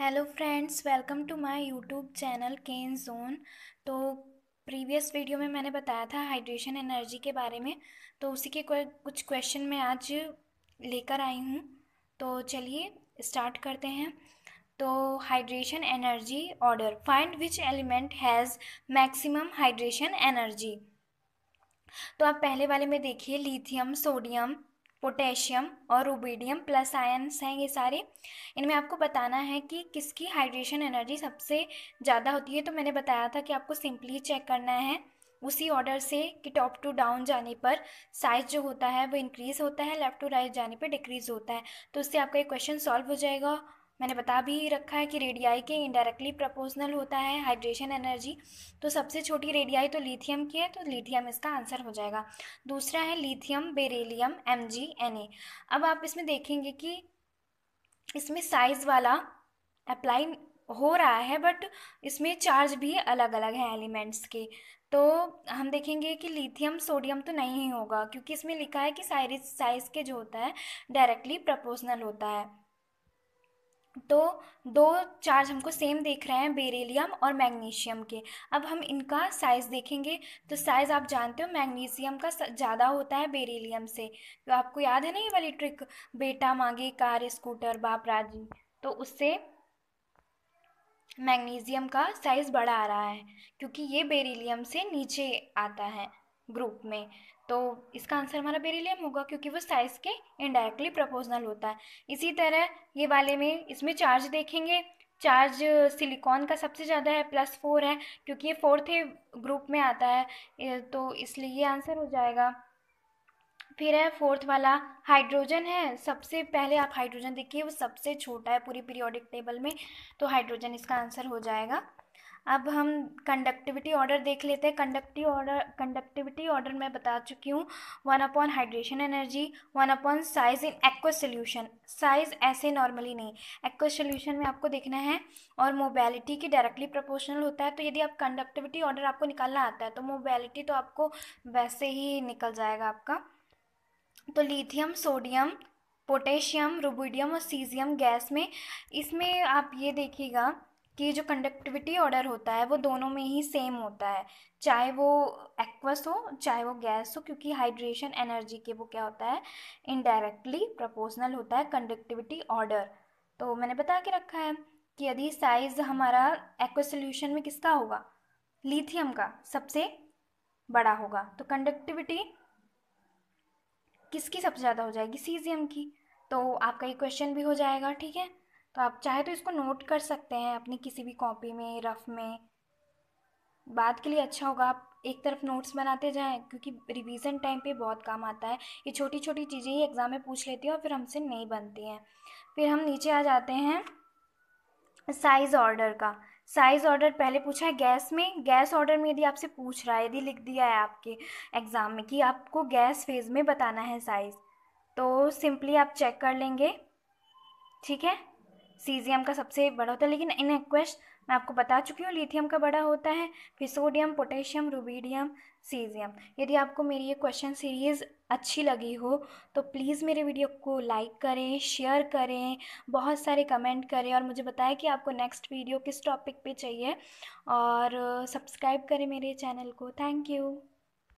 hello friends welcome to my YouTube channel केन जोन तो प्रीवियस वीडियो में मैंने बताया था हाइड्रेशन एनर्जी के बारे में तो उसी के कुछ क्वेश्चन मैं आज लेकर आई हूँ तो चलिए स्टार्ट करते हैं तो hydration energy order find which element has maximum hydration energy तो आप पहले वाले में देखिए लिथियम सोडियम पोटेशियम और रूबीडियम प्लस आयन्स हैं ये सारे इनमें आपको बताना है कि किसकी हाइड्रेशन एनर्जी सबसे ज़्यादा होती है तो मैंने बताया था कि आपको सिंपली चेक करना है उसी ऑर्डर से कि टॉप टू डाउन जाने पर साइज जो होता है वो इंक्रीज़ होता है लेफ़्ट टू राइट जाने पर डिक्रीज़ होता है तो उससे आपका ये क्वेश्चन सॉल्व हो जाएगा मैंने बता भी रखा है कि रेडियाई के इनडायरेक्टली प्रपोजनल होता है हाइड्रेशन एनर्जी तो सबसे छोटी रेडियाई तो लिथियम की है तो लिथियम इसका आंसर हो जाएगा दूसरा है lithium beryllium M G N A अब आप इसमें देखेंगे कि इसमें साइज वाला अप्लाई हो रहा है बट इसमें चार्ज भी अलग अलग हैं एलिमेंट्स के तो हम देखेंगे कि लिथियम सोडियम तो नहीं होगा क्योंकि इसमें लिखा है कि साइज साइज के जो होता है डायरेक्टली प्रपोजनल होता है तो दो चार्ज हमको सेम देख रहे हैं बेरिलियम और मैग्नीशियम के अब हम इनका साइज़ देखेंगे तो साइज़ आप जानते हो मैग्नीशियम का ज़्यादा होता है बेरिलियम से तो आपको याद है ना ये वाली ट्रिक बेटा मांगे कार स्कूटर बाप राजी तो उससे मैग्नीशियम का साइज़ बड़ा आ रहा है क्योंकि ये बेरिलियम से नीचे आता है ग्रुप में तो इसका आंसर हमारा बेरिलियम होगा क्योंकि वो साइज के इनडायरेक्टली प्रपोजनल होता है इसी तरह ये वाले में इसमें चार्ज देखेंगे चार्ज सिलिकॉन का सबसे ज़्यादा है प्लस फोर है क्योंकि ये फोर्थ ग्रुप में आता है तो इसलिए ये आंसर हो जाएगा फिर है फोर्थ वाला हाइड्रोजन है सबसे पहले आप हाइड्रोजन देखिए वो सबसे छोटा है पूरी पीरियोडिक टेबल में तो हाइड्रोजन इसका आंसर हो जाएगा अब हम कंडक्टिविटी ऑर्डर देख लेते हैं कंडक्टिव ऑर्डर कंडक्टिविटी ऑर्डर मैं बता चुकी हूँ one upon hydration energy one upon size in aqua solution size ऐसे नॉर्मली नहीं एक्व सोल्यूशन में आपको देखना है और मोबैलिटी की डायरेक्टली प्रोपोर्शनल होता है तो यदि आप कंडक्टिविटी ऑर्डर आपको निकालना आता है तो मोबैलिटी तो आपको वैसे ही निकल जाएगा आपका तो लिथियम सोडियम पोटेशियम रुबिडियम और सीजियम गैस में इसमें आप ये देखिएगा कि जो कंडक्टिविटी ऑर्डर होता है वो दोनों में ही सेम होता है चाहे वो एक्वस हो चाहे वो गैस हो क्योंकि हाइड्रेशन एनर्जी के वो क्या होता है इनडायरेक्टली प्रपोजनल होता है कंडक्टिविटी ऑर्डर तो मैंने बता के रखा है कि यदि साइज़ हमारा एक्व सोल्यूशन में किसका होगा लिथियम का सबसे बड़ा होगा तो कंडक्टिविटी किसकी सबसे ज़्यादा हो जाएगी सीजियम की तो आपका ये क्वेश्चन भी हो जाएगा ठीक है तो आप चाहे तो इसको नोट कर सकते हैं अपनी किसी भी कॉपी में रफ़ में बाद के लिए अच्छा होगा आप एक तरफ नोट्स बनाते जाएं क्योंकि रिवीजन टाइम पे बहुत काम आता है ये छोटी छोटी चीज़ें ही एग्ज़ाम में पूछ लेती हैं और फिर हमसे नहीं बनती हैं फिर हम नीचे आ जाते हैं साइज़ ऑर्डर का साइज़ ऑर्डर पहले पूछा है गैस में गैस ऑर्डर में यदि आपसे पूछ रहा है यदि लिख दिया है आपके एग्ज़ाम में कि आपको गैस फेज़ में बताना है साइज़ तो सिंपली आप चेक कर लेंगे ठीक है सीजियम का सबसे बड़ा होता है लेकिन इन एक्वेस्ट मैं आपको बता चुकी हूँ लिथियम का बड़ा होता है फिर सोडियम पोटेशियम रूबीडियम सीजियम यदि आपको मेरी ये क्वेश्चन सीरीज़ अच्छी लगी हो तो प्लीज़ मेरे वीडियो को लाइक करें शेयर करें बहुत सारे कमेंट करें और मुझे बताएं कि आपको नेक्स्ट वीडियो किस टॉपिक पे चाहिए और सब्सक्राइब करें मेरे चैनल को थैंक यू